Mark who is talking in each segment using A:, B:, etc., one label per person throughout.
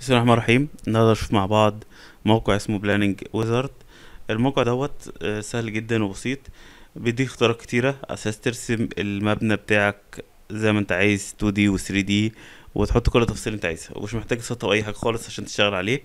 A: بسم الله الرحمن الرحيم النهارده نشوف مع بعض موقع اسمه بلاننج ويزارد الموقع دوت آه، سهل جدا وبسيط بيديك اختيارات كتيره اساس ترسم المبنى بتاعك زي ما انت عايز 2 دي و 3 دي وتحط كل التفاصيل اللي انت عايزها ومش محتاج او اي حاجه خالص عشان تشتغل عليه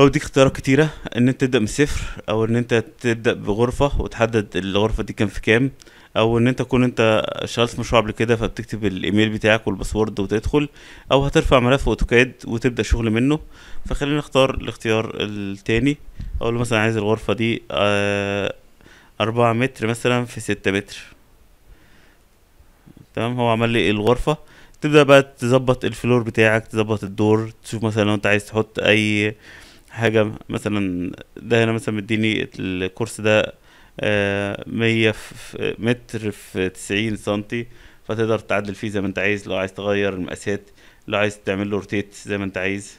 A: هو بديك اختيارات كتيرة ان انت تبدأ من الصفر او ان انت تبدأ بغرفة وتحدد الغرفة دي كان في كام او ان انت تكون انت اشتغلت في مشروع قبل كده فبتكتب الايميل بتاعك والباسورد وتدخل او هترفع ملف اوتوكاد وتبدأ شغل منه فخلينا نختار الاختيار التاني اقول مثلا عايز الغرفة دي آه، أربعة متر مثلا في ستة متر تمام هو عمل لي الغرفة تبدأ بقى تظبط الفلور بتاعك تظبط الدور تشوف مثلا لو انت عايز تحط اي حاجة مثلا ده هنا مثلا مديني الكورس ده آه، مية في متر في تسعين سنتي فتقدر تعدل فيه زي ما انت عايز لو عايز تغير المقاسات لو عايز تعمل له روتيت زي ما انت عايز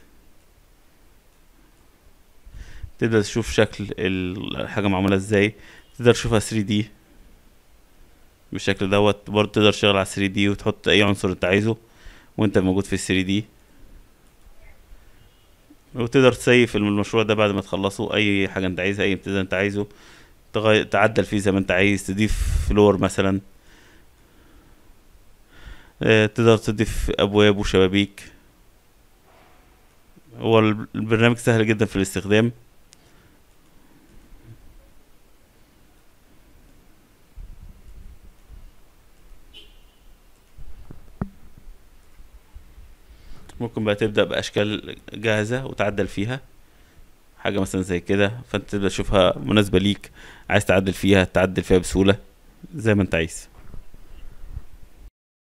A: تقدر تشوف شكل الحاجة معمولة ازاي تقدر تشوفها 3D بالشكل دوت برضه تقدر تشتغل على 3D وتحط اي عنصر انت عايزه وانت موجود في 3D وتقدر تسيف المشروع ده بعد ما تخلصه اي حاجه انت عايزها اي ابتداء انت عايزه تغي... تعدل فيه زي ما انت عايز تضيف فلور مثلا آه، تقدر تضيف ابواب وشبابيك هو البرنامج سهل جدا في الاستخدام ممكن بقى تبدا باشكال جاهزه وتعدل فيها حاجه مثلا زي كده فانت تبدا تشوفها مناسبه ليك عايز تعدل فيها تعدل فيها بسهوله زي ما انت عايز